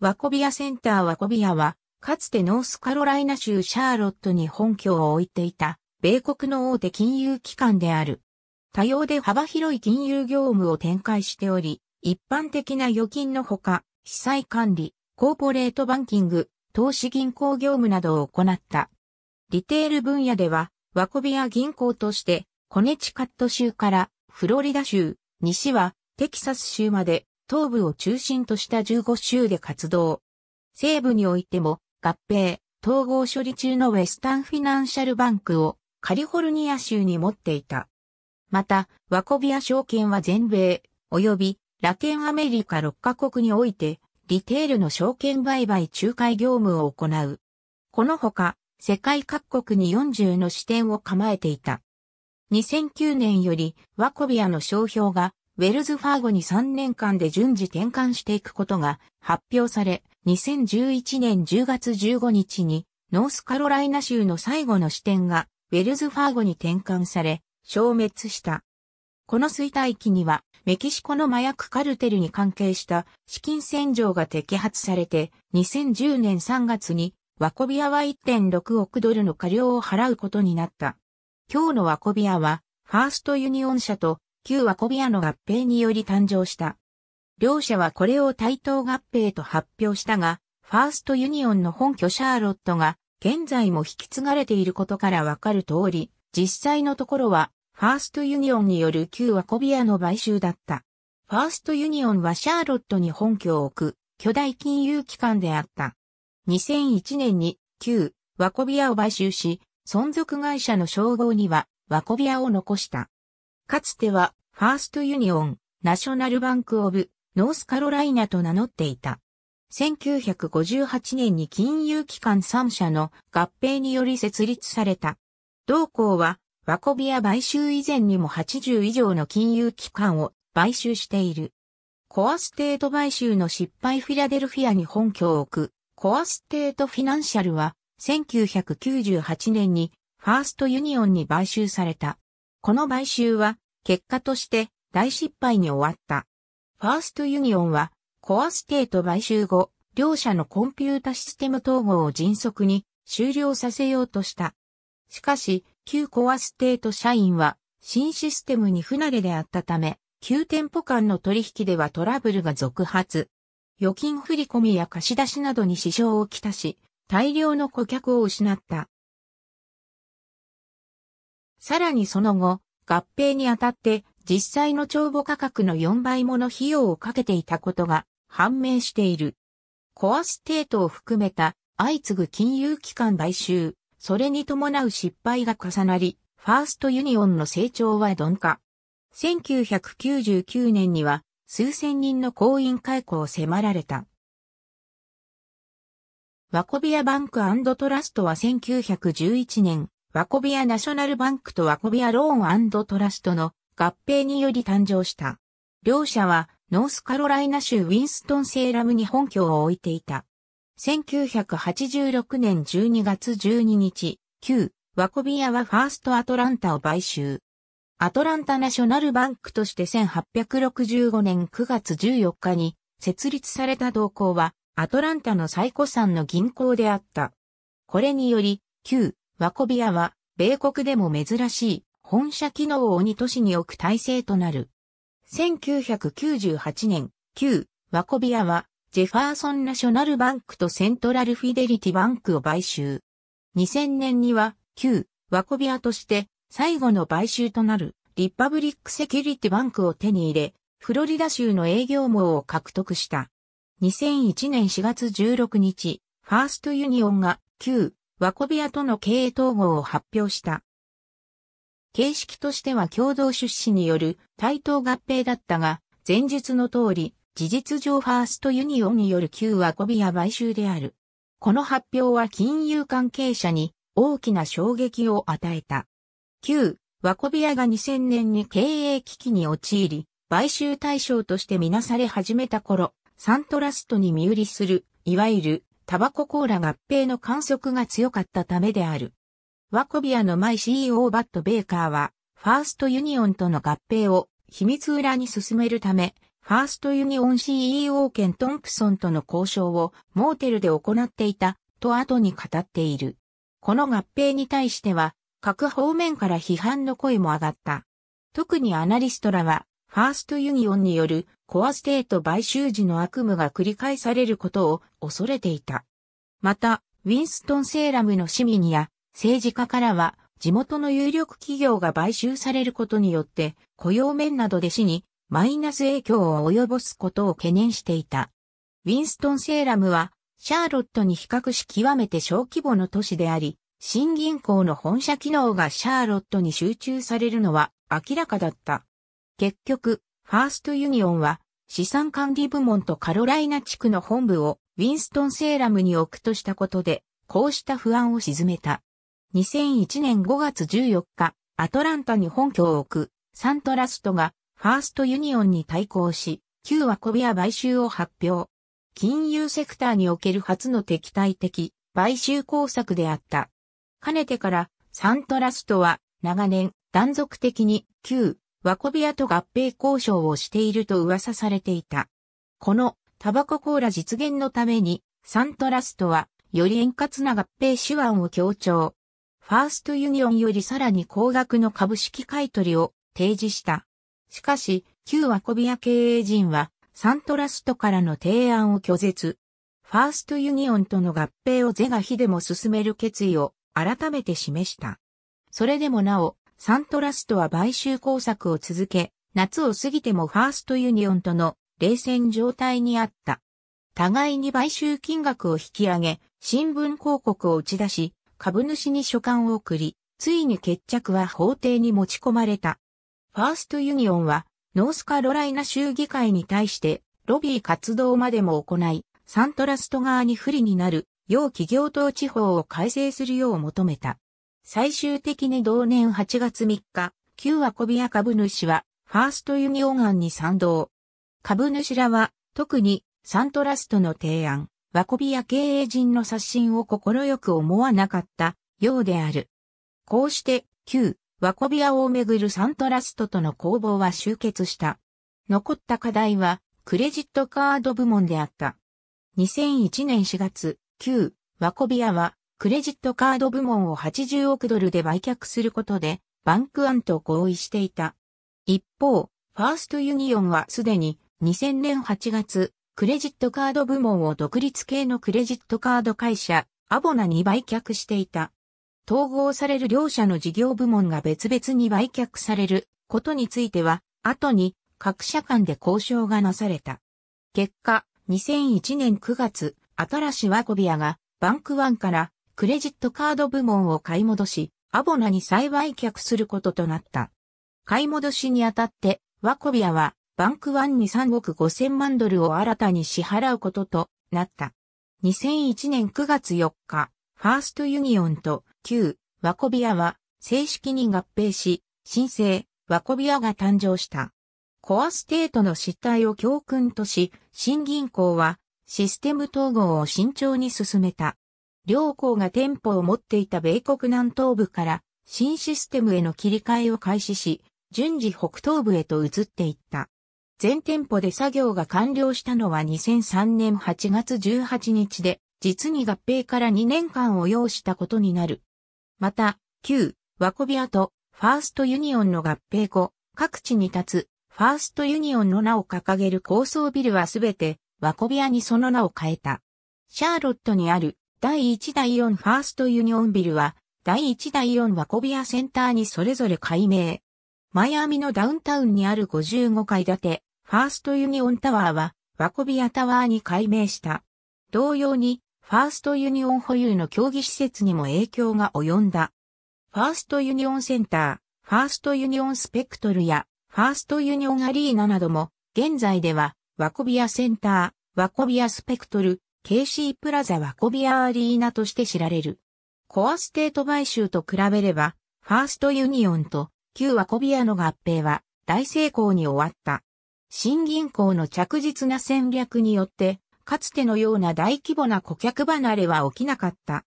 ワコビアセンターワコビアは、かつてノースカロライナ州シャーロットに本拠を置いていた、米国の大手金融機関である。多様で幅広い金融業務を展開しており、一般的な預金のほか、被災管理、コーポレートバンキング、投資銀行業務などを行った。リテール分野では、ワコビア銀行として、コネチカット州からフロリダ州、西はテキサス州まで東部を中心とした15州で活動。西部においても合併、統合処理中のウェスタンフィナンシャルバンクをカリフォルニア州に持っていた。また、ワコビア証券は全米、及びラテンアメリカ6カ国において、リテールの証券売買仲介業務を行う。このほか、世界各国に40の支店を構えていた。2009年より、ワコビアの商標がウェルズ・ファーゴに3年間で順次転換していくことが発表され、2011年10月15日にノースカロライナ州の最後の支店がウェルズ・ファーゴに転換され、消滅した。この衰退期には、メキシコの麻薬カルテルに関係した資金洗浄が摘発されて、2010年3月にワコビアは1.6億ドルの過料を払うことになった。今日のワコビアは、ファーストユニオン社と旧ワコビアの合併により誕生した。両者はこれを対等合併と発表したが、ファーストユニオンの本拠シャーロットが現在も引き継がれていることからわかる通り、実際のところはファーストユニオンによる旧ワコビアの買収だった。ファーストユニオンはシャーロットに本拠を置く巨大金融機関であった。2001年に旧ワコビアを買収し、存続会社の称号にはワコビアを残した。かつては、ファーストユニオン、ナショナルバンクオブ、ノースカロライナと名乗っていた。1958年に金融機関3社の合併により設立された。同校は、ワコビア買収以前にも80以上の金融機関を買収している。コアステート買収の失敗フィラデルフィアに本拠を置く、コアステートフィナンシャルは、1998年にファーストユニオンに買収された。この買収は、結果として大失敗に終わった。ファーストユニオンは、コアステート買収後、両社のコンピュータシステム統合を迅速に終了させようとした。しかし、旧コアステート社員は、新システムに不慣れであったため、旧店舗間の取引ではトラブルが続発。預金振込や貸し出しなどに支障をきたし、大量の顧客を失った。さらにその後、合併にあたって実際の帳簿価格の4倍もの費用をかけていたことが判明している。コアステートを含めた相次ぐ金融機関買収、それに伴う失敗が重なり、ファーストユニオンの成長は鈍化。1999年には数千人の行員解雇を迫られた。ワコビアバンクトラストは1911年、ワコビアナショナルバンクとワコビアローントラストの合併により誕生した。両社はノースカロライナ州ウィンストンセーラムに本拠を置いていた。1986年12月12日、旧ワコビアはファーストアトランタを買収。アトランタナショナルバンクとして1865年9月14日に設立された同行はアトランタの最古産の銀行であった。これにより、旧ワコビアは、米国でも珍しい、本社機能を鬼都市に置く体制となる。1998年、旧、ワコビアは、ジェファーソンナショナルバンクとセントラルフィデリティバンクを買収。2000年には、旧、ワコビアとして、最後の買収となる、リパブリックセキュリティバンクを手に入れ、フロリダ州の営業網を獲得した。2001年4月16日、ファーストユニオンが、旧、ワコビアとの経営統合を発表した。形式としては共同出資による対等合併だったが、前述の通り、事実上ファーストユニオンによる旧ワコビア買収である。この発表は金融関係者に大きな衝撃を与えた。旧ワコビアが2000年に経営危機に陥り、買収対象としてみなされ始めた頃、サントラストに身売りする、いわゆるタバココーラ合併の観測が強かったためである。ワコビアの前 CEO バット・ベーカーは、ファーストユニオンとの合併を秘密裏に進めるため、ファーストユニオン CEO 兼トンプソンとの交渉をモーテルで行っていたと後に語っている。この合併に対しては各方面から批判の声も上がった。特にアナリストらはファーストユニオンによるコアステート買収時の悪夢が繰り返されることを恐れていた。また、ウィンストン・セーラムの市民や政治家からは地元の有力企業が買収されることによって雇用面などで死にマイナス影響を及ぼすことを懸念していた。ウィンストン・セーラムはシャーロットに比較し極めて小規模の都市であり、新銀行の本社機能がシャーロットに集中されるのは明らかだった。結局、ファーストユニオンは資産管理部門とカロライナ地区の本部をウィンストン・セーラムに置くとしたことで、こうした不安を沈めた。2001年5月14日、アトランタに本拠を置くサントラストがファーストユニオンに対抗し、旧ワコビア買収を発表。金融セクターにおける初の敵対的買収工作であった。かねてからサントラストは長年断続的に旧ワコビアと合併交渉をしていると噂されていた。このタバココーラ実現のためにサントラストはより円滑な合併手腕を強調。ファーストユニオンよりさらに高額の株式買取を提示した。しかし、旧ワコビア経営陣はサントラストからの提案を拒絶。ファーストユニオンとの合併を是が非でも進める決意を改めて示した。それでもなお、サントラストは買収工作を続け、夏を過ぎてもファーストユニオンとの冷戦状態にあった。互いに買収金額を引き上げ、新聞広告を打ち出し、株主に書簡を送り、ついに決着は法廷に持ち込まれた。ファーストユニオンは、ノースカロライナ州議会に対して、ロビー活動までも行い、サントラスト側に不利になる、要企業等地方を改正するよう求めた。最終的に同年8月3日、旧アコビア株主は、ファーストユニオン案に賛同。株主らは、特に、サントラストの提案、ワコビア経営陣の刷新を快く思わなかったようである。こうして、旧、ワコビアをめぐるサントラストとの攻防は終結した。残った課題は、クレジットカード部門であった。2001年4月、旧、ワコビアは、クレジットカード部門を80億ドルで売却することで、バンクアンと合意していた。一方、ファーストユニオンはすでに2000年8月、クレジットカード部門を独立系のクレジットカード会社、アボナに売却していた。統合される両社の事業部門が別々に売却されることについては、後に各社間で交渉がなされた。結果、2001年9月、新しワコビアがバンクワンからクレジットカード部門を買い戻し、アボナに再売却することとなった。買い戻しにあたって、ワコビアは、バンクワンに3億5000万ドルを新たに支払うこととなった。2001年9月4日、ファーストユニオンと旧ワコビアは正式に合併し、新生ワコビアが誕生した。コアステートの失態を教訓とし、新銀行はシステム統合を慎重に進めた。両校が店舗を持っていた米国南東部から新システムへの切り替えを開始し、順次北東部へと移っていった。全店舗で作業が完了したのは2003年8月18日で、実に合併から2年間を要したことになる。また、旧、ワコビアとファーストユニオンの合併後、各地に立つ、ファーストユニオンの名を掲げる高層ビルはすべて、ワコビアにその名を変えた。シャーロットにある、第1第4ファーストユニオンビルは、第1第4ワコビアセンターにそれぞれ改名。マイアミのダウンタウンにある55階建て、ファーストユニオンタワーは、ワコビアタワーに改名した。同様に、ファーストユニオン保有の競技施設にも影響が及んだ。ファーストユニオンセンター、ファーストユニオンスペクトルや、ファーストユニオンアリーナなども、現在では、ワコビアセンター、ワコビアスペクトル、KC プラザはコビアアリーナとして知られる。コアステート買収と比べれば、ファーストユニオンと旧ワコビアの合併は大成功に終わった。新銀行の着実な戦略によって、かつてのような大規模な顧客離れは起きなかった。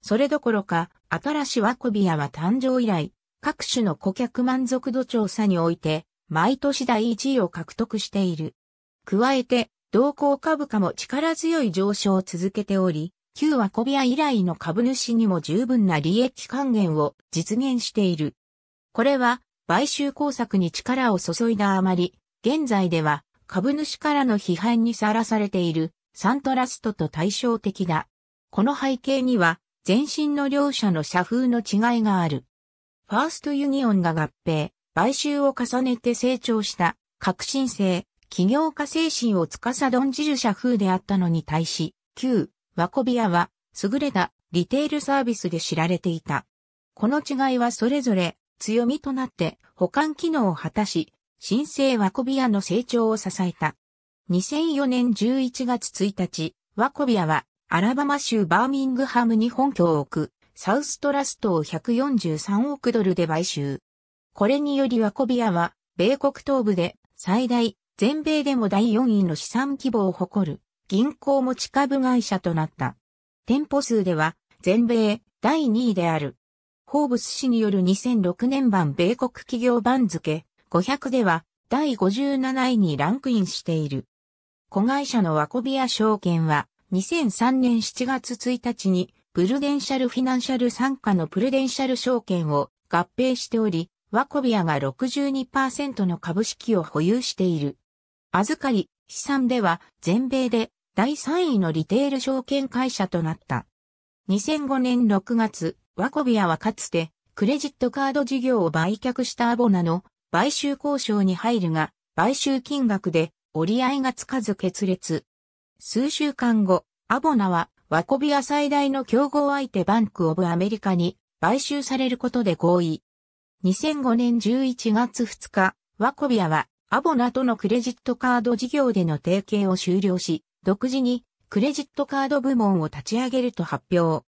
それどころか、新しいワコビアは誕生以来、各種の顧客満足度調査において、毎年第1位を獲得している。加えて、同行株価も力強い上昇を続けており、旧は小ビア以来の株主にも十分な利益還元を実現している。これは、買収工作に力を注いだあまり、現在では株主からの批判にさらされているサントラストと対照的だ。この背景には、前身の両者の社風の違いがある。ファーストユニオンが合併、買収を重ねて成長した革新性、企業家精神を司どん自助者風であったのに対し、旧、ワコビアは、優れたリテールサービスで知られていた。この違いはそれぞれ強みとなって保管機能を果たし、新生ワコビアの成長を支えた。2004年11月1日、ワコビアはアラバマ州バーミングハムに本拠を置くサウストラストを143億ドルで買収。これによりワコビアは米国東部で最大全米でも第4位の資産規模を誇る銀行持ち株会社となった。店舗数では全米第2位である。ホーブス氏による2006年版米国企業番付500では第57位にランクインしている。子会社のワコビア証券は2003年7月1日にプルデンシャルフィナンシャル傘下のプルデンシャル証券を合併しており、ワコビアが62%の株式を保有している。預かり、資産では全米で第3位のリテール証券会社となった。2005年6月、ワコビアはかつてクレジットカード事業を売却したアボナの買収交渉に入るが、買収金額で折り合いがつかず決裂。数週間後、アボナはワコビア最大の競合相手バンクオブアメリカに買収されることで合意。2005年11月2日、ワコビアはアボナとのクレジットカード事業での提携を終了し、独自にクレジットカード部門を立ち上げると発表。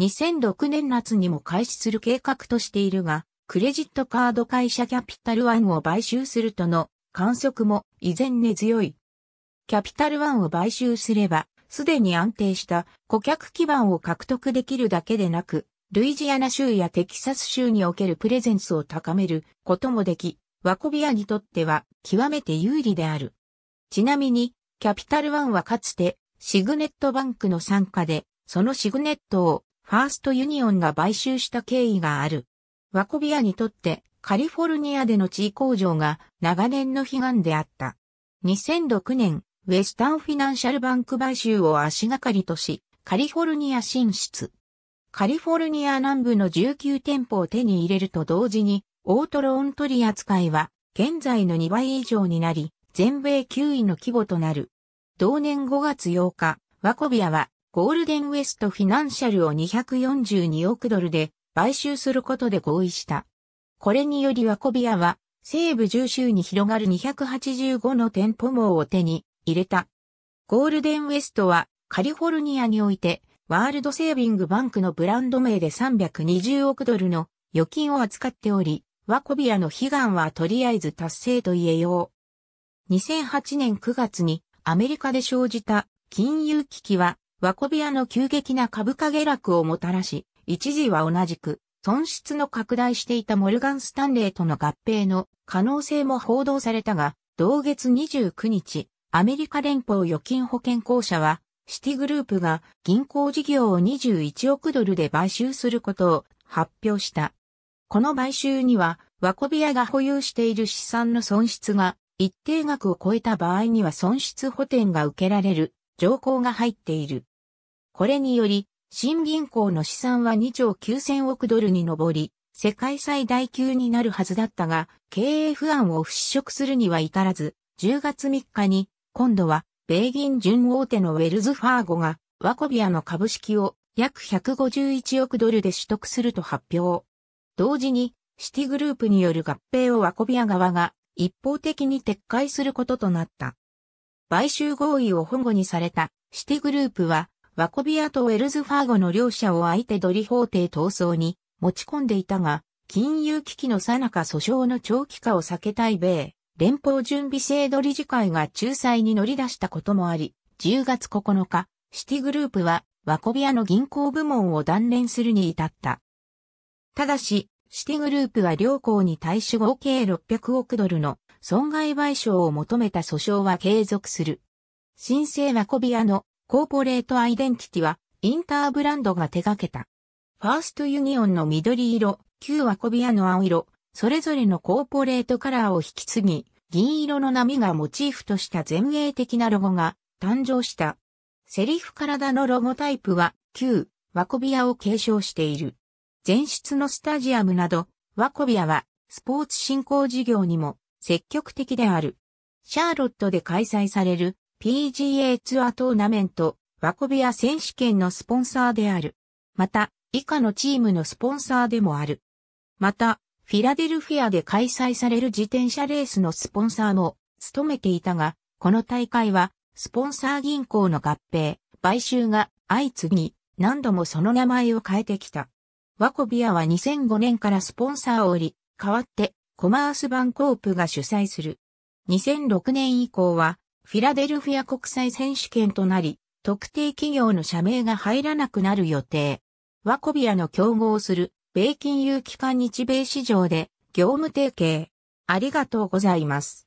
2006年夏にも開始する計画としているが、クレジットカード会社キャピタルワンを買収するとの観測も依然根強い。キャピタルワンを買収すれば、すでに安定した顧客基盤を獲得できるだけでなく、ルイジアナ州やテキサス州におけるプレゼンスを高めることもでき、ワコビアにとっては極めて有利である。ちなみに、キャピタルワンはかつてシグネットバンクの参加で、そのシグネットをファーストユニオンが買収した経緯がある。ワコビアにとってカリフォルニアでの地位向上が長年の悲願であった。2006年、ウェスタンフィナンシャルバンク買収を足がかりとし、カリフォルニア進出。カリフォルニア南部の19店舗を手に入れると同時に、オートローン取り扱いは、現在の2倍以上になり、全米9位の規模となる。同年5月8日、ワコビアは、ゴールデンウエストフィナンシャルを242億ドルで買収することで合意した。これによりワコビアは、西部重州に広がる285の店舗網を手に入れた。ゴールデンウエストは、カリフォルニアにおいて、ワールドセービングバンクのブランド名で320億ドルの預金を扱っており、ワコビアの悲願はとりあえず達成と言えよう。2008年9月にアメリカで生じた金融危機はワコビアの急激な株価下落をもたらし、一時は同じく損失の拡大していたモルガン・スタンレーとの合併の可能性も報道されたが、同月29日、アメリカ連邦預金保険公社は、シティグループが銀行事業を21億ドルで買収することを発表した。この買収には、ワコビアが保有している資産の損失が一定額を超えた場合には損失補填が受けられる条項が入っている。これにより、新銀行の資産は2兆9000億ドルに上り、世界最大級になるはずだったが、経営不安を払拭するには至らず、10月3日に、今度は、米銀準大手のウェルズファーゴが、ワコビアの株式を約151億ドルで取得すると発表。同時に、シティグループによる合併をワコビア側が一方的に撤回することとなった。買収合意を保護にされたシティグループは、ワコビアとウェルズファーゴの両者を相手取り法廷闘争に持ち込んでいたが、金融危機の最中訴訟の長期化を避けたい米、連邦準備制度理事会が仲裁に乗り出したこともあり、10月9日、シティグループはワコビアの銀行部門を断念するに至った。ただし、シティグループは両校に対し合計600億ドルの損害賠償を求めた訴訟は継続する。新生マコビアのコーポレートアイデンティティはインターブランドが手掛けた。ファーストユニオンの緑色、旧ワコビアの青色、それぞれのコーポレートカラーを引き継ぎ、銀色の波がモチーフとした前衛的なロゴが誕生した。セリフ体のロゴタイプは旧ワコビアを継承している。前出のスタジアムなど、ワコビアはスポーツ振興事業にも積極的である。シャーロットで開催される PGA ツアートーナメント、ワコビア選手権のスポンサーである。また、以下のチームのスポンサーでもある。また、フィラデルフィアで開催される自転車レースのスポンサーも務めていたが、この大会は、スポンサー銀行の合併、買収が相次ぎ、何度もその名前を変えてきた。ワコビアは2005年からスポンサーを売り、代わってコマースバンコープが主催する。2006年以降はフィラデルフィア国際選手権となり、特定企業の社名が入らなくなる予定。ワコビアの競合する米金融機関日米市場で業務提携。ありがとうございます。